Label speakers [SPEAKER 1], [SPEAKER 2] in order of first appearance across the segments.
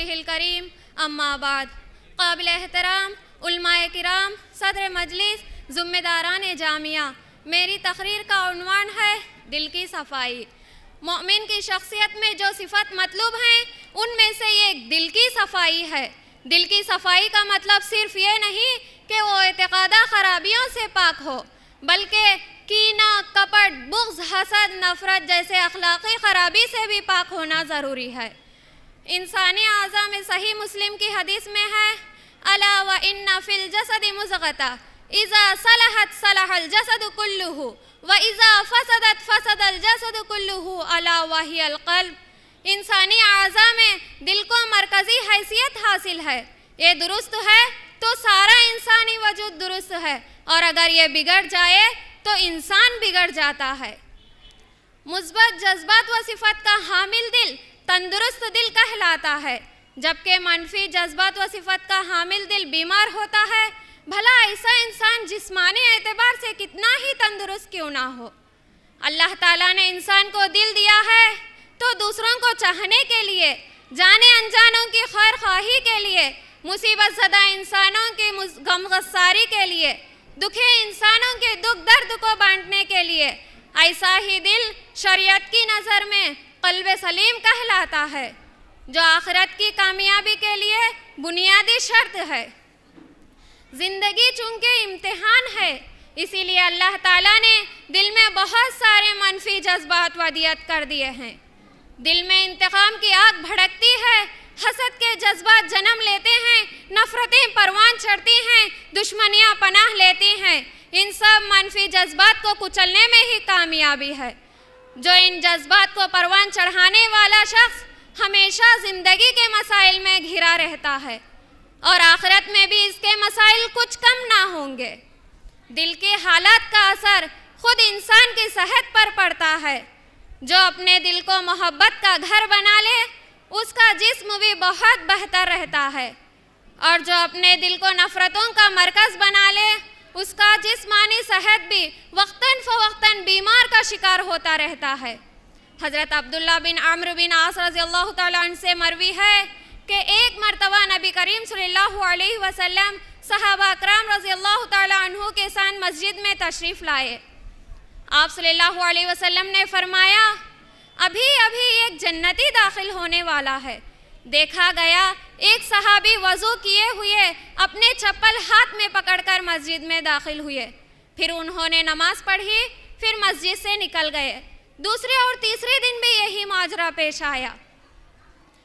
[SPEAKER 1] रसूल करीम अम्माबाद काबिल एहतराम कराम सदर मजलिस ज़ुम्मेदारान जामिया मेरी तकरीर का उनवान है दिल की सफाई मोमिन की शख्सियत में जो सिफत मतलूब हैं उनमें से एक दिल की सफाई है दिल की सफाई का मतलब सिर्फ ये नहीं कि वो एतकादा खराबियों से पाक हो बल्कि कीना कपट बुग्ज हसद नफरत जैसे अखलाक़ी खराबी से भी पाक होना ज़रूरी है इंसान आज़ा में सही मुस्लिम की हदीस में है अला व इन्ना फिल जसद मुजगता इज़ा सलहत सलहल जसद कुल्लू व इज़ा फसदत फसद जसद कुल्लू अला वही अलकल्ब इंसानी आज़ा में दिल को मरकज़ी हैसियत हासिल है ये दुरुस्त है तो सारा इंसानी वजूद दुरुस्त है और अगर ये बिगड़ जाए तो इंसान बिगड़ जाता है मुस्बत जज्बात व सिफत का हामिल दिल तंदुरुस्त दिल कहलाता है जबकि मनफी जज्बात व सिफत का हामिल दिल बीमार होता है भला ऐसा इंसान जिस्मानी एतबार से कितना ही तंदुरुस्त क्यों ना हो अल्लाह ताला ने इंसान को दिल दिया है तो दूसरों को चाहने के लिए जाने अनजानों की खैर खाही के लिए मुसीबत सदा इंसानों की गम के लिए दुखे इंसानों के दुख दर्द को बांटने के लिए ऐसा ही दिल शरीयत की नज़र में कल्ब सलीम कहलाता है जो आखरत की कामयाबी के लिए बुनियादी शर्त है ज़िंदगी चूँकि इम्तहान है इसीलिए अल्लाह ताला ने दिल में बहुत सारे मनफी जज्बात वदियत कर दिए हैं दिल में इंतकाम की आग भड़कती है हसद के जज्बात जन्म लेते हैं नफ़रतें परवान चढ़ती हैं दुश्मनियाँ पनाह लेती हैं इन सब मनफी जज्बात को कुचलने में ही कामयाबी है जो इन जज्बात को परवान चढ़ाने वाला शख्स हमेशा ज़िंदगी के मसाइल में घिरा रहता है और आखिरत में भी इसके मसाइल कुछ कम ना होंगे दिल के हालात का असर खुद इंसान की सेहत पर पड़ता है जो अपने दिल को मोहब्बत का घर बना ले उसका जिस्म भी बहुत बेहतर रहता है और जो अपने दिल को नफ़रतों का मरकज़ बना ले उसका जिसमानी सेहत भी वक्ता फ़वक्ता बीमार का शिकार होता रहता है हज़रत अब्दुल्ला बिन आमर बिन आस रजी अल्लाह से मरवी है कि एक मरतबा नबी करीम सल्हसम सहाबा करम रजी अल्लाह तु के साथ मस्जिद में तशरीफ़ लाए आप सल्हसम ने फरमाया अभी अभी एक जन्नती दाखिल होने वाला है देखा गया एक सहाबी वज़ू किए हुए अपने चप्पल हाथ में पकड़कर मस्जिद में दाखिल हुए फिर उन्होंने नमाज पढ़ी फिर मस्जिद से निकल गए दूसरे और तीसरे दिन भी यही माजरा पेश आया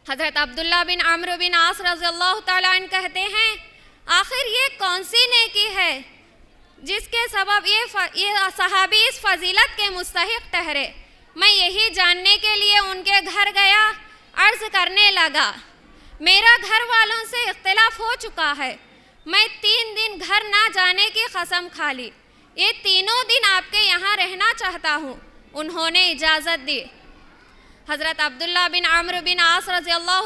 [SPEAKER 1] हज़रत अब्दुल्ला बिन आमर बिन आस रज़ी कहते हैं आखिर ये कौन सी नेकी है जिसके सबब ये ये सहाबी इस फजीलत के मुस्तक ठहरे मैं यही जानने के लिए उनके घर गया अर्ज करने लगा मेरा घर वालों से इख्तलाफ हो चुका है मैं तीन दिन घर ना जाने की कसम खा ली ये तीनों दिन आपके यहाँ रहना चाहता हूँ उन्होंने इजाज़त दी हज़रत अब्दुल्ला बिन आमर बिन आस रजी अल्लाह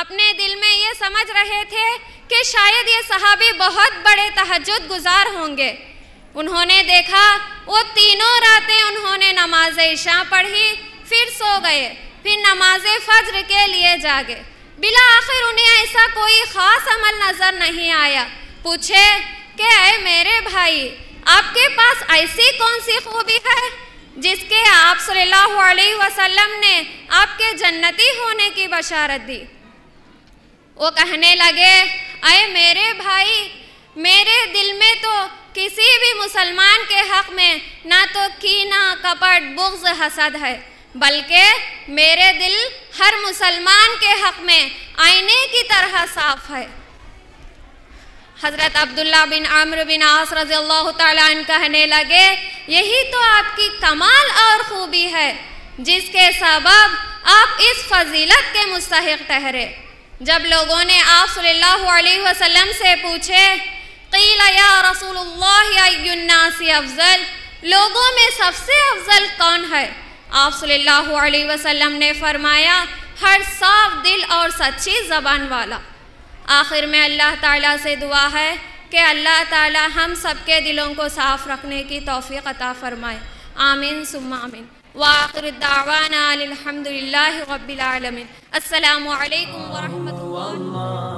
[SPEAKER 1] अपने दिल में ये समझ रहे थे कि शायद ये सहाबी बहुत बड़े तहजद गुजार होंगे उन्होंने देखा वो तीनों रातें उन्होंने नमाज ईशा पढ़ी फिर सो गए फिर नमाज फज्र के लिए जागे बिला आखिर उन्हें ऐसा कोई ख़ास अमल नज़र नहीं आया पूछे के अरे मेरे भाई आपके पास ऐसी कौन सी खूबी है जिसके आप सल्लल्लाहु अलैहि वसल्लम ने आपके जन्नती होने की बशारत दी वो कहने लगे अरे मेरे भाई मेरे दिल में तो किसी भी मुसलमान के हक़ में ना तो कीना कपट बुग्ज हसद है बल्कि मेरे दिल हर मुसलमान के हक में आईने की तरह साफ है हज़रत अब्दुल्ला बिन आम्र बिन आस रजी अल्लाह तन कहने लगे यही तो आपकी कमाल और ख़ूबी है जिसके सबब आप इस फजीलत के मुस्तक ठहरे जब लोगों ने आप सल्लल्लाहु अलैहि वसल्लम से पूछे कील या रसूलुल्लाह अफजल लोगों में सबसे अफजल कौन है आप सल्लल्लाहु अलैहि वसल्लम ने फरमाया हर साफ दिल और सच्ची ज़बान वाला आखिर में अल्लाह ताला से दुआ है कि अल्लाह ताला हम सबके दिलों को साफ़ रखने की तौफीक अता फ़रमाए आमीन सुम आमीन رب العالمين السلام عليكم अल्लाम الله